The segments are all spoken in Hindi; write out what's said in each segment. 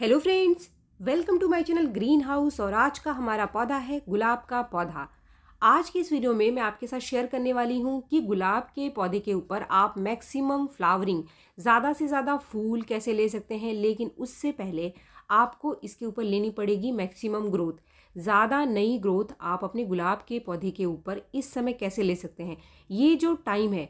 hello friends welcome to my channel green house और आज का हमारा पौधा है गुलाब का पौधा आज की इस वीडियो में मैं आपके साथ शेयर करने वाली हूँ कि गुलाब के पौधे के ऊपर आप मैक्सिमम फ्लावरिंग ज़्यादा से ज़्यादा फूल कैसे ले सकते हैं लेकिन उससे पहले आपको इसके ऊपर लेनी पड़ेगी मैक्सिमम ग्रोथ ज़्यादा नई ग्रोथ आप अपने गुलाब के पौधे के ऊपर इस समय कैसे ले सकते हैं ये जो टाइम है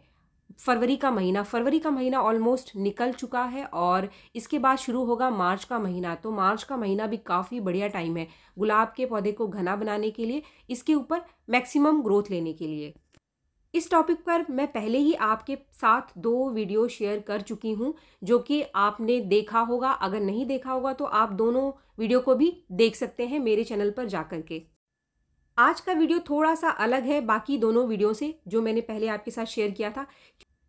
फरवरी का महीना फरवरी का महीना ऑलमोस्ट निकल चुका है और इसके बाद शुरू होगा मार्च का महीना तो मार्च का महीना भी काफ़ी बढ़िया टाइम है गुलाब के पौधे को घना बनाने के लिए इसके ऊपर मैक्सिमम ग्रोथ लेने के लिए इस टॉपिक पर मैं पहले ही आपके साथ दो वीडियो शेयर कर चुकी हूँ जो कि आपने देखा होगा अगर नहीं देखा होगा तो आप दोनों वीडियो को भी देख सकते हैं मेरे चैनल पर जा के आज का वीडियो थोड़ा सा अलग है बाकी दोनों वीडियो से जो मैंने पहले आपके साथ शेयर किया था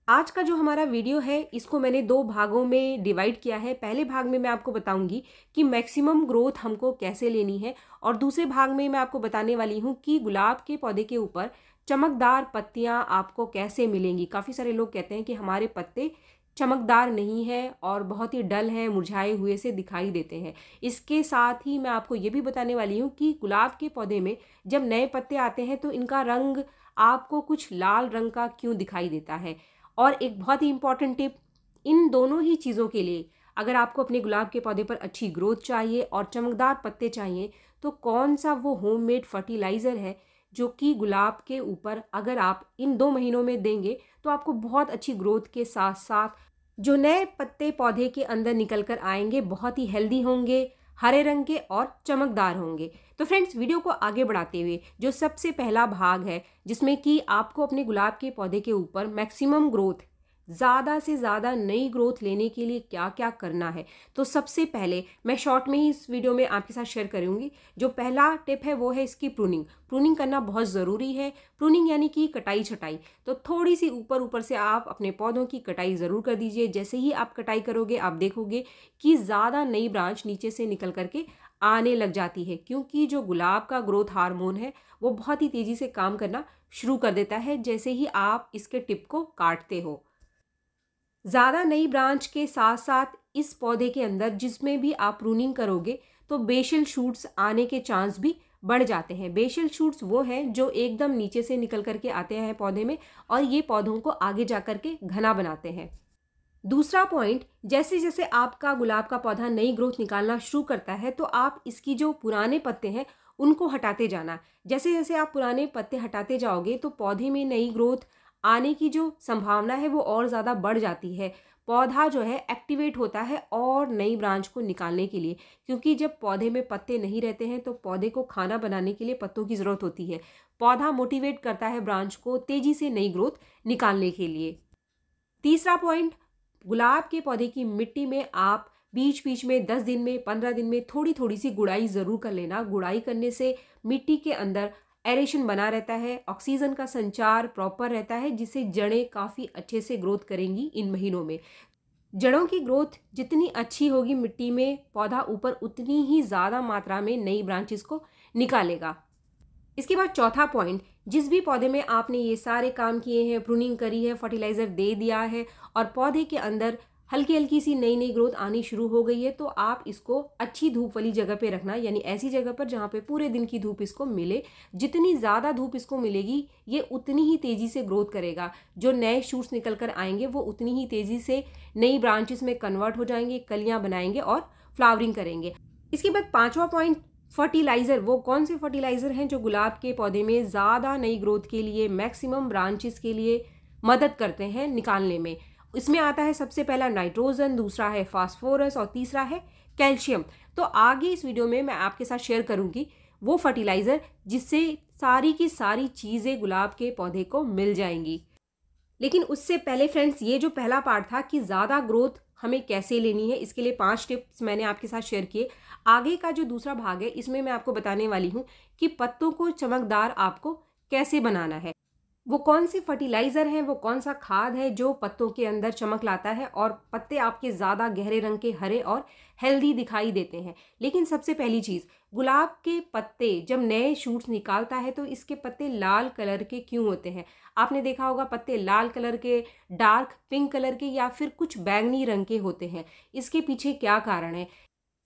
आज का जो हमारा वीडियो है इसको मैंने दो भागों में डिवाइड किया है पहले भाग में मैं आपको बताऊंगी कि मैक्सिमम ग्रोथ हमको कैसे लेनी है और दूसरे भाग में मैं आपको बताने वाली हूँ कि गुलाब के पौधे के ऊपर चमकदार पत्तियाँ आपको कैसे मिलेंगी काफ़ी सारे लोग कहते हैं कि हमारे पत्ते चमकदार नहीं है और बहुत ही डल हैं मुरझाए हुए से दिखाई देते हैं इसके साथ ही मैं आपको ये भी बताने वाली हूँ कि गुलाब के पौधे में जब नए पत्ते आते हैं तो इनका रंग आपको कुछ लाल रंग का क्यों दिखाई देता है और एक बहुत ही इंपॉर्टेंट टिप इन दोनों ही चीज़ों के लिए अगर आपको अपने गुलाब के पौधे पर अच्छी ग्रोथ चाहिए और चमकदार पत्ते चाहिए तो कौन सा वो होममेड फर्टिलाइज़र है जो कि गुलाब के ऊपर अगर आप इन दो महीनों में देंगे तो आपको बहुत अच्छी ग्रोथ के साथ साथ जो नए पत्ते पौधे के अंदर निकल कर आएंगे बहुत ही हेल्दी होंगे हरे रंग के और चमकदार होंगे तो फ्रेंड्स वीडियो को आगे बढ़ाते हुए जो सबसे पहला भाग है जिसमें कि आपको अपने गुलाब के पौधे के ऊपर मैक्सिमम ग्रोथ ज़्यादा से ज़्यादा नई ग्रोथ लेने के लिए क्या क्या करना है तो सबसे पहले मैं शॉर्ट में ही इस वीडियो में आपके साथ शेयर करूँगी जो पहला टिप है वो है इसकी प्रूनिंग प्रूनिंग करना बहुत ज़रूरी है प्रूनिंग यानी कि कटाई छटाई तो थोड़ी सी ऊपर ऊपर से आप अपने पौधों की कटाई ज़रूर कर दीजिए जैसे ही आप कटाई करोगे आप देखोगे कि ज़्यादा नई ब्रांच नीचे से निकल करके आने लग जाती है क्योंकि जो गुलाब का ग्रोथ हार्मोन है वो बहुत ही तेज़ी से काम करना शुरू कर देता है जैसे ही आप इसके टिप को काटते हो ज़्यादा नई ब्रांच के साथ साथ इस पौधे के अंदर जिसमें भी आप प्रूनिंग करोगे तो बेशल शूट्स आने के चांस भी बढ़ जाते हैं बेशल शूट्स वो हैं जो एकदम नीचे से निकल करके आते हैं पौधे में और ये पौधों को आगे जा करके घना बनाते हैं दूसरा पॉइंट जैसे जैसे आपका गुलाब का पौधा नई ग्रोथ निकालना शुरू करता है तो आप इसकी जो पुराने पत्ते हैं उनको हटाते जाना जैसे जैसे आप पुराने पत्ते हटाते जाओगे तो पौधे में नई ग्रोथ आने की जो संभावना है वो और ज़्यादा बढ़ जाती है पौधा जो है एक्टिवेट होता है और नई ब्रांच को निकालने के लिए क्योंकि जब पौधे में पत्ते नहीं रहते हैं तो पौधे को खाना बनाने के लिए पत्तों की ज़रूरत होती है पौधा मोटिवेट करता है ब्रांच को तेज़ी से नई ग्रोथ निकालने के लिए तीसरा पॉइंट गुलाब के पौधे की मिट्टी में आप बीच बीच में दस दिन में पंद्रह दिन में थोड़ी थोड़ी सी गुड़ाई ज़रूर कर लेना गुड़ाई करने से मिट्टी के अंदर एरेशन बना रहता है ऑक्सीजन का संचार प्रॉपर रहता है जिससे जड़ें काफ़ी अच्छे से ग्रोथ करेंगी इन महीनों में जड़ों की ग्रोथ जितनी अच्छी होगी मिट्टी में पौधा ऊपर उतनी ही ज़्यादा मात्रा में नई ब्रांचेस को निकालेगा इसके बाद चौथा पॉइंट जिस भी पौधे में आपने ये सारे काम किए हैं प्रूनिंग करी है फर्टिलाइज़र दे दिया है और पौधे के अंदर हल्की हल्की सी नई नई ग्रोथ आनी शुरू हो गई है तो आप इसको अच्छी धूप वाली जगह पे रखना यानी ऐसी जगह पर जहाँ पे पूरे दिन की धूप इसको मिले जितनी ज़्यादा धूप इसको मिलेगी ये उतनी ही तेज़ी से ग्रोथ करेगा जो नए शूट्स निकल कर आएंगे वो उतनी ही तेज़ी से नई ब्रांचेस में कन्वर्ट हो जाएंगे कलियाँ बनाएंगे और फ्लावरिंग करेंगे इसके बाद पाँचवा पॉइंट फर्टिलाइज़र वो कौन से फर्टिलाइज़र हैं जो गुलाब के पौधे में ज़्यादा नई ग्रोथ के लिए मैक्सिमम ब्रांचेस के लिए मदद करते हैं निकालने में इसमें आता है सबसे पहला नाइट्रोजन दूसरा है फास्फोरस और तीसरा है कैल्शियम तो आगे इस वीडियो में मैं आपके साथ शेयर करूँगी वो फर्टिलाइज़र जिससे सारी की सारी चीज़ें गुलाब के पौधे को मिल जाएंगी लेकिन उससे पहले फ्रेंड्स ये जो पहला पार्ट था कि ज़्यादा ग्रोथ हमें कैसे लेनी है इसके लिए पांच टिप्स मैंने आपके साथ शेयर किए आगे का जो दूसरा भाग है इसमें मैं आपको बताने वाली हूँ कि पत्तों को चमकदार आपको कैसे बनाना है वो कौन से फर्टिलाइज़र हैं वो कौन सा खाद है जो पत्तों के अंदर चमक लाता है और पत्ते आपके ज़्यादा गहरे रंग के हरे और हेल्दी दिखाई देते हैं लेकिन सबसे पहली चीज़ गुलाब के पत्ते जब नए शूट्स निकालता है तो इसके पत्ते लाल कलर के क्यों होते हैं आपने देखा होगा पत्ते लाल कलर के डार्क पिंक कलर के या फिर कुछ बैंगनी रंग के होते हैं इसके पीछे क्या कारण है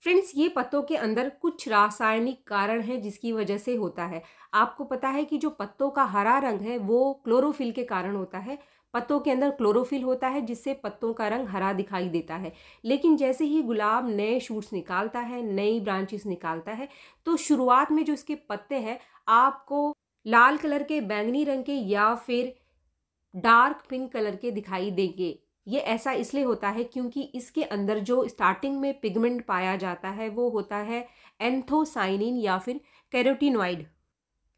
फ्रेंड्स ये पत्तों के अंदर कुछ रासायनिक कारण हैं जिसकी वजह से होता है आपको पता है कि जो पत्तों का हरा रंग है वो क्लोरोफिल के कारण होता है पत्तों के अंदर क्लोरोफिल होता है जिससे पत्तों का रंग हरा दिखाई देता है लेकिन जैसे ही गुलाब नए शूट्स निकालता है नई ब्रांचेस निकालता है तो शुरुआत में जो इसके पत्ते हैं आपको लाल कलर के बैंगनी रंग के या फिर डार्क पिंक कलर के दिखाई देंगे ये ऐसा इसलिए होता है क्योंकि इसके अंदर जो स्टार्टिंग में पिगमेंट पाया जाता है वो होता है एंथोसाइनिन या फिर कैरोटीनॉइड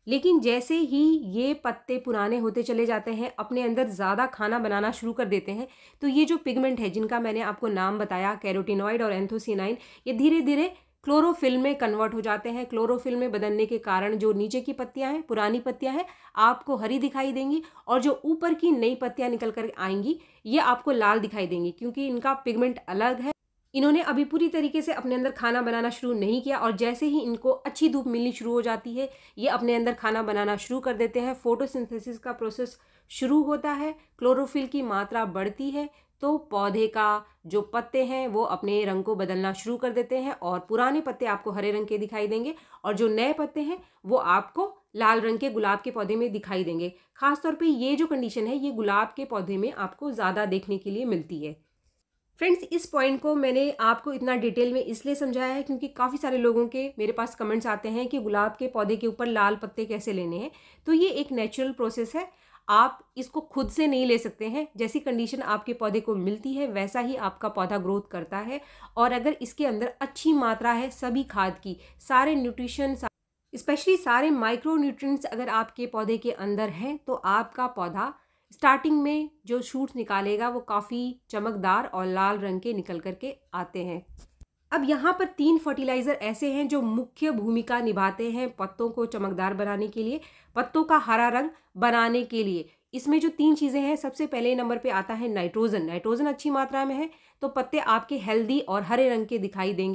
लेकिन जैसे ही ये पत्ते पुराने होते चले जाते हैं अपने अंदर ज़्यादा खाना बनाना शुरू कर देते हैं तो ये जो पिगमेंट है जिनका मैंने आपको नाम बताया कैरोटीनॉइड और एंथोसिनाइन ये धीरे धीरे क्लोरोफिल में कन्वर्ट हो जाते हैं क्लोरोफिल में बदलने के कारण जो नीचे की पत्तियां हैं पुरानी पत्तियां हैं आपको हरी दिखाई देंगी और जो ऊपर की नई पत्तियां निकल कर आएंगी ये आपको लाल दिखाई देंगी क्योंकि इनका पिगमेंट अलग है इन्होंने अभी पूरी तरीके से अपने अंदर खाना बनाना शुरू नहीं किया और जैसे ही इनको अच्छी धूप मिलनी शुरू हो जाती है ये अपने अंदर खाना बनाना शुरू कर देते हैं फोटोसिंथेसिस का प्रोसेस शुरू होता है क्लोरोफिल की मात्रा बढ़ती है तो पौधे का जो पत्ते हैं वो अपने रंग को बदलना शुरू कर देते हैं और पुराने पत्ते आपको हरे रंग के दिखाई देंगे और जो नए पत्ते हैं वो आपको लाल रंग के गुलाब के पौधे में दिखाई देंगे खासतौर पे ये जो कंडीशन है ये गुलाब के पौधे में आपको ज़्यादा देखने के लिए मिलती है फ्रेंड्स इस पॉइंट को मैंने आपको इतना डिटेल में इसलिए समझाया है क्योंकि काफ़ी सारे लोगों के मेरे पास कमेंट्स आते हैं कि गुलाब के पौधे के ऊपर लाल पत्ते कैसे लेने हैं तो ये एक नेचुरल प्रोसेस है आप इसको खुद से नहीं ले सकते हैं जैसी कंडीशन आपके पौधे को मिलती है वैसा ही आपका पौधा ग्रोथ करता है और अगर इसके अंदर अच्छी मात्रा है सभी खाद की सारे न्यूट्रिशन स्पेशली सारे माइक्रो न्यूट्रिएंट्स अगर आपके पौधे के अंदर हैं तो आपका पौधा स्टार्टिंग में जो शूट निकालेगा वो काफ़ी चमकदार और लाल रंग के निकल करके आते हैं अब यहाँ पर तीन फर्टिलाइज़र ऐसे हैं जो मुख्य भूमिका निभाते हैं पत्तों को चमकदार बनाने के लिए पत्तों का हरा रंग बनाने के लिए इसमें जो तीन चीज़ें हैं सबसे पहले नंबर पे आता है नाइट्रोजन नाइट्रोजन अच्छी मात्रा में है तो पत्ते आपके हेल्दी और हरे रंग के दिखाई देंगे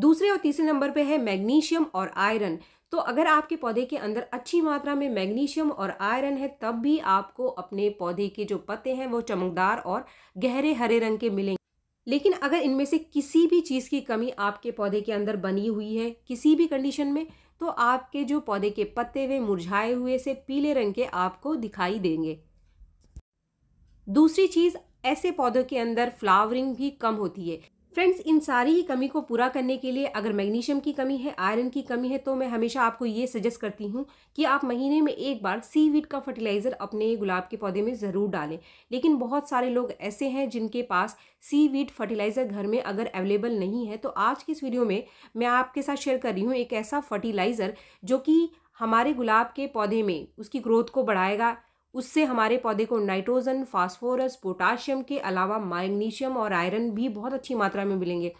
दूसरे और तीसरे नंबर पे है मैग्नीशियम और आयरन तो अगर आपके पौधे के अंदर अच्छी मात्रा में मैग्नीशियम और आयरन है तब भी आपको अपने पौधे के जो पत्ते हैं वो चमकदार और गहरे हरे रंग के मिलेंगे लेकिन अगर इनमें से किसी भी चीज़ की कमी आपके पौधे के अंदर बनी हुई है किसी भी कंडीशन में तो आपके जो पौधे के पत्ते हुए मुरझाए हुए से पीले रंग के आपको दिखाई देंगे दूसरी चीज़ ऐसे पौधों के अंदर फ्लावरिंग भी कम होती है फ्रेंड्स इन सारी ही कमी को पूरा करने के लिए अगर मैग्नीशियम की कमी है आयरन की कमी है तो मैं हमेशा आपको ये सजेस्ट करती हूँ कि आप महीने में एक बार सी वीट का फर्टिलाइज़र अपने गुलाब के पौधे में ज़रूर डालें लेकिन बहुत सारे लोग ऐसे हैं जिनके पास सी वीट फर्टिलाइज़र घर में अगर अवेलेबल नहीं है तो आज की इस वीडियो में मैं आपके साथ शेयर कर रही हूँ एक ऐसा फर्टिलाइज़र जो कि हमारे गुलाब के पौधे में उसकी ग्रोथ को बढ़ाएगा उससे हमारे पौधे को नाइट्रोजन फास्फोरस पोटाशियम के अलावा मैग्नीशियम और आयरन भी बहुत अच्छी मात्रा में मिलेंगे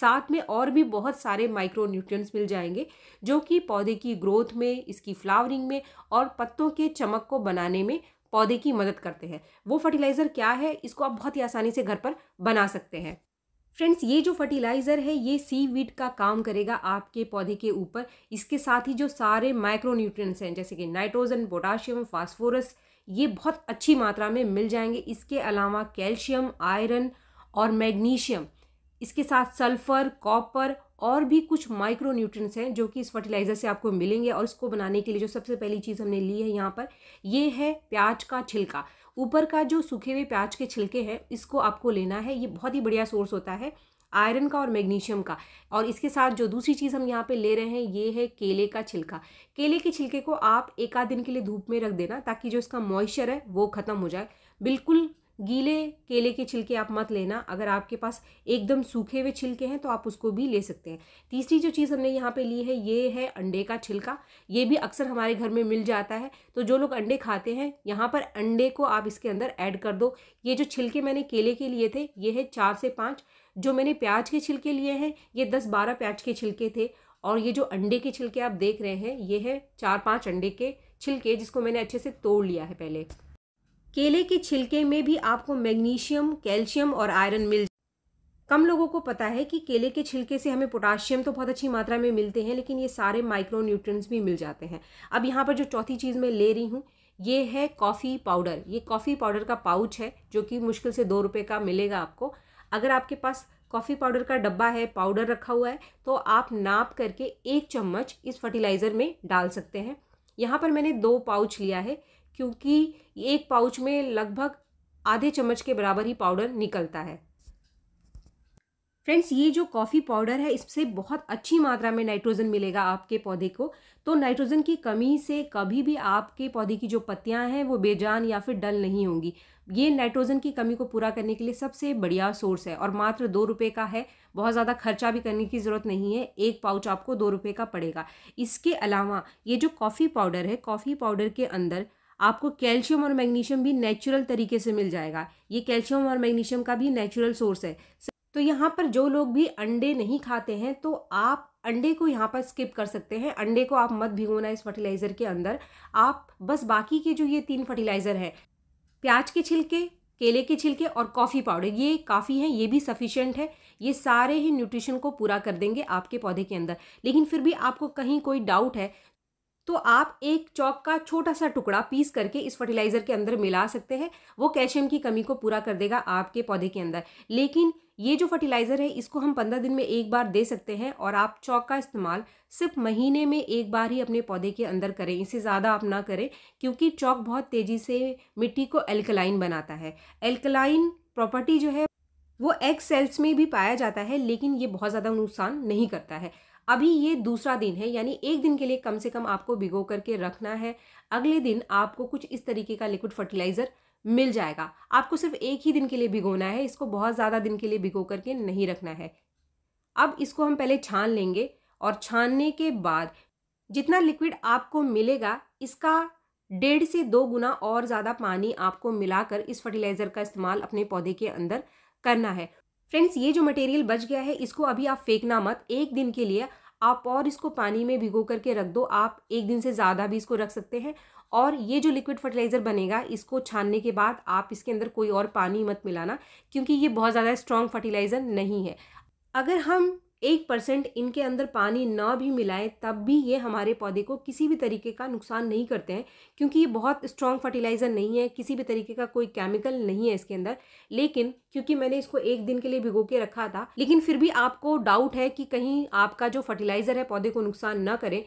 साथ में और भी बहुत सारे माइक्रो न्यूट्रिएंट्स मिल जाएंगे जो कि पौधे की ग्रोथ में इसकी फ्लावरिंग में और पत्तों के चमक को बनाने में पौधे की मदद करते हैं वो फर्टिलाइज़र क्या है इसको आप बहुत ही आसानी से घर पर बना सकते हैं फ्रेंड्स ये जो फर्टिलाइज़र है ये सी वीड का काम करेगा आपके पौधे के ऊपर इसके साथ ही जो सारे माइक्रो न्यूट्रिएंट्स हैं जैसे कि नाइट्रोजन पोटाशियम फास्फोरस ये बहुत अच्छी मात्रा में मिल जाएंगे इसके अलावा कैल्शियम आयरन और मैग्नीशियम इसके साथ सल्फ़र कॉपर और भी कुछ माइक्रो न्यूट्रिएंट्स हैं जो कि इस फर्टिलाइज़र से आपको मिलेंगे और इसको बनाने के लिए जो सबसे पहली चीज़ हमने ली है यहाँ पर ये है प्याज का छिलका ऊपर का जो सूखे हुए प्याज के छिलके हैं इसको आपको लेना है ये बहुत ही बढ़िया सोर्स होता है आयरन का और मैग्नीशियम का और इसके साथ जो दूसरी चीज़ हम यहाँ पे ले रहे हैं ये है केले का छिलका केले के छिलके को आप एक आध दिन के लिए धूप में रख देना ताकि जो इसका मॉइस्चर है वो ख़त्म हो जाए बिल्कुल गीले केले के छिलके आप मत लेना अगर आपके पास एकदम सूखे हुए छिलके हैं तो आप उसको भी ले सकते हैं तीसरी जो चीज़ हमने यहाँ पे ली है ये है अंडे का छिलका ये भी अक्सर हमारे घर में मिल जाता है तो जो लोग अंडे खाते हैं यहाँ पर अंडे को आप इसके अंदर ऐड कर दो ये जो छिलके मैंने केले के लिए थे ये है चार से पाँच जो मैंने प्याज के छिलके लिए हैं ये दस बारह प्याज के छिलके थे और ये जो अंडे के छिलके आप देख रहे हैं ये है चार पाँच अंडे के छिलके जिसको मैंने अच्छे से तोड़ लिया है पहले केले के छिलके में भी आपको मैग्नीशियम कैल्शियम और आयरन मिल कम लोगों को पता है कि केले के छिलके से हमें पोटाशियम तो बहुत अच्छी मात्रा में मिलते हैं लेकिन ये सारे माइक्रो न्यूट्रिएंट्स भी मिल जाते हैं अब यहाँ पर जो चौथी चीज़ मैं ले रही हूँ ये है कॉफ़ी पाउडर ये कॉफ़ी पाउडर का पाउच है जो कि मुश्किल से दो रुपये का मिलेगा आपको अगर आपके पास कॉफ़ी पाउडर का डब्बा है पाउडर रखा हुआ है तो आप नाप करके एक चम्मच इस फर्टिलाइज़र में डाल सकते हैं यहाँ पर मैंने दो पाउच लिया है क्योंकि एक पाउच में लगभग आधे चम्मच के बराबर ही पाउडर निकलता है फ्रेंड्स ये जो कॉफ़ी पाउडर है इससे बहुत अच्छी मात्रा में नाइट्रोजन मिलेगा आपके पौधे को तो नाइट्रोजन की कमी से कभी भी आपके पौधे की जो पत्तियां हैं वो बेजान या फिर डल नहीं होंगी ये नाइट्रोजन की कमी को पूरा करने के लिए सबसे बढ़िया सोर्स है और मात्र दो रुपये का है बहुत ज़्यादा खर्चा भी करने की ज़रूरत नहीं है एक पाउच आपको दो रुपये का पड़ेगा इसके अलावा ये जो कॉफ़ी पाउडर है कॉफ़ी पाउडर के अंदर आपको कैल्शियम और मैग्नीशियम भी नेचुरल तरीके से मिल जाएगा ये कैल्शियम और मैग्नीशियम का भी नेचुरल सोर्स है तो यहाँ पर जो लोग भी अंडे नहीं खाते हैं तो आप अंडे को यहाँ पर स्किप कर सकते हैं अंडे को आप मत भिगोना इस फर्टिलाइज़र के अंदर आप बस बाकी के जो ये तीन फर्टिलाइज़र हैं प्याज के छिलके केले के छिलके और कॉफ़ी पाउडर ये काफ़ी हैं ये भी सफिशेंट है ये सारे ही न्यूट्रिशन को पूरा कर देंगे आपके पौधे के अंदर लेकिन फिर भी आपको कहीं कोई डाउट है तो आप एक चौक का छोटा सा टुकड़ा पीस करके इस फर्टिलाइज़र के अंदर मिला सकते हैं वो कैल्शियम की कमी को पूरा कर देगा आपके पौधे के अंदर लेकिन ये जो फर्टिलाइज़र है इसको हम पंद्रह दिन में एक बार दे सकते हैं और आप चौक का इस्तेमाल सिर्फ महीने में एक बार ही अपने पौधे के अंदर करें इससे ज़्यादा आप ना करें क्योंकि चौक बहुत तेज़ी से मिट्टी को एल्कलाइन बनाता है एल्कलाइन प्रॉपर्टी जो है वो एग सेल्स में भी पाया जाता है लेकिन ये बहुत ज़्यादा नुकसान नहीं करता है अभी ये दूसरा दिन है यानी एक दिन के लिए कम से कम आपको भिगो करके रखना है अगले दिन आपको कुछ इस तरीके का लिक्विड फर्टिलाइज़र मिल जाएगा आपको सिर्फ एक ही दिन के लिए भिगोना है इसको बहुत ज़्यादा दिन के लिए भिगो करके नहीं रखना है अब इसको हम पहले छान लेंगे और छानने के बाद जितना लिक्विड आपको मिलेगा इसका डेढ़ से दो गुना और ज़्यादा पानी आपको मिलाकर इस फर्टिलाइज़र का इस्तेमाल अपने पौधे के अंदर करना है फ्रेंड्स ये जो मटेरियल बच गया है इसको अभी आप फेंकना मत एक दिन के लिए आप और इसको पानी में भिगो करके रख दो आप एक दिन से ज़्यादा भी इसको रख सकते हैं और ये जो लिक्विड फर्टिलाइज़र बनेगा इसको छानने के बाद आप इसके अंदर कोई और पानी मत मिलाना क्योंकि ये बहुत ज़्यादा स्ट्रॉन्ग फर्टिलाइज़र नहीं है अगर हम एक परसेंट इनके अंदर पानी ना भी मिलाएं तब भी ये हमारे पौधे को किसी भी तरीके का नुकसान नहीं करते हैं क्योंकि ये बहुत स्ट्रॉन्ग फर्टिलाइज़र नहीं है किसी भी तरीके का कोई केमिकल नहीं है इसके अंदर लेकिन क्योंकि मैंने इसको एक दिन के लिए भिगो के रखा था लेकिन फिर भी आपको डाउट है कि कहीं आपका जो फर्टिलाइज़र है पौधे को नुकसान न करे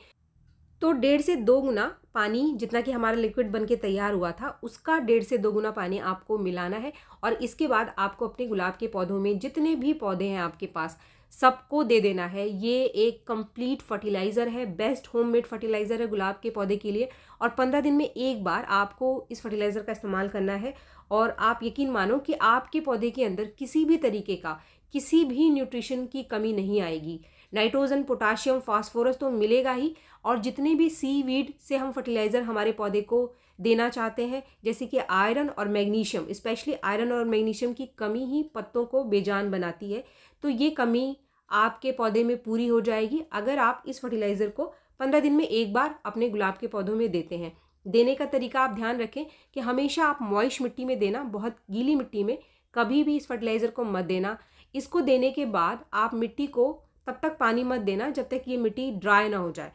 तो डेढ़ से दो गुना पानी जितना कि हमारा लिक्विड बन के तैयार हुआ था उसका डेढ़ से दो गुना पानी आपको मिलाना है और इसके बाद आपको अपने गुलाब के पौधों में जितने भी पौधे हैं आपके पास सबको दे देना है ये एक कंप्लीट फर्टिलाइज़र है बेस्ट होममेड फर्टिलाइज़र है गुलाब के पौधे के लिए और पंद्रह दिन में एक बार आपको इस फर्टिलाइज़र का इस्तेमाल करना है और आप यकीन मानो कि आपके पौधे के अंदर किसी भी तरीके का किसी भी न्यूट्रिशन की कमी नहीं आएगी नाइट्रोजन पोटाशियम फास्फोरस तो मिलेगा ही और जितने भी सी वीड से हम फर्टिलाइज़र हमारे पौधे को देना चाहते हैं जैसे कि आयरन और मैग्नीशियम स्पेशली आयरन और मैग्नीशियम की कमी ही पत्तों को बेजान बनाती है तो ये कमी आपके पौधे में पूरी हो जाएगी अगर आप इस फर्टिलाइज़र को पंद्रह दिन में एक बार अपने गुलाब के पौधों में देते हैं देने का तरीका आप ध्यान रखें कि हमेशा आप मॉइश मिट्टी में देना बहुत गीली मिट्टी में कभी भी इस फर्टिलाइज़र को मत देना इसको देने के बाद आप मिट्टी को तब तक पानी मत देना जब तक ये मिट्टी ड्राई ना हो जाए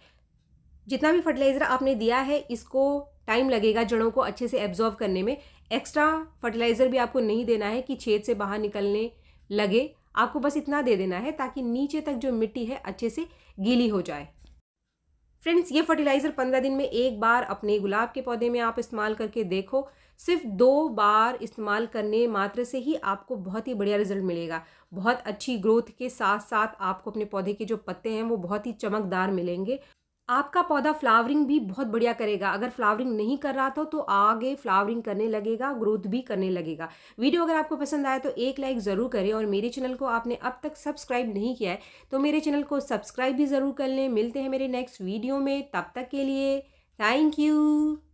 जितना भी फर्टिलाइज़र आपने दिया है इसको टाइम लगेगा जड़ों को अच्छे से एब्जॉर्व करने में एक्स्ट्रा फर्टिलाइज़र भी आपको नहीं देना है कि छेद से बाहर निकलने लगे आपको बस इतना दे देना है ताकि नीचे तक जो मिट्टी है अच्छे से गीली हो जाए फ्रेंड्स ये फर्टिलाइज़र पंद्रह दिन में एक बार अपने गुलाब के पौधे में आप इस्तेमाल करके देखो सिर्फ दो बार इस्तेमाल करने मात्र से ही आपको बहुत ही बढ़िया रिजल्ट मिलेगा बहुत अच्छी ग्रोथ के साथ साथ आपको अपने पौधे के जो पत्ते हैं वो बहुत ही चमकदार मिलेंगे आपका पौधा फ्लावरिंग भी बहुत बढ़िया करेगा अगर फ्लावरिंग नहीं कर रहा था तो आगे फ्लावरिंग करने लगेगा ग्रोथ भी करने लगेगा वीडियो अगर आपको पसंद आया तो एक लाइक ज़रूर करें और मेरे चैनल को आपने अब तक सब्सक्राइब नहीं किया है तो मेरे चैनल को सब्सक्राइब भी ज़रूर कर लें मिलते हैं मेरे नेक्स्ट वीडियो में तब तक के लिए थैंक यू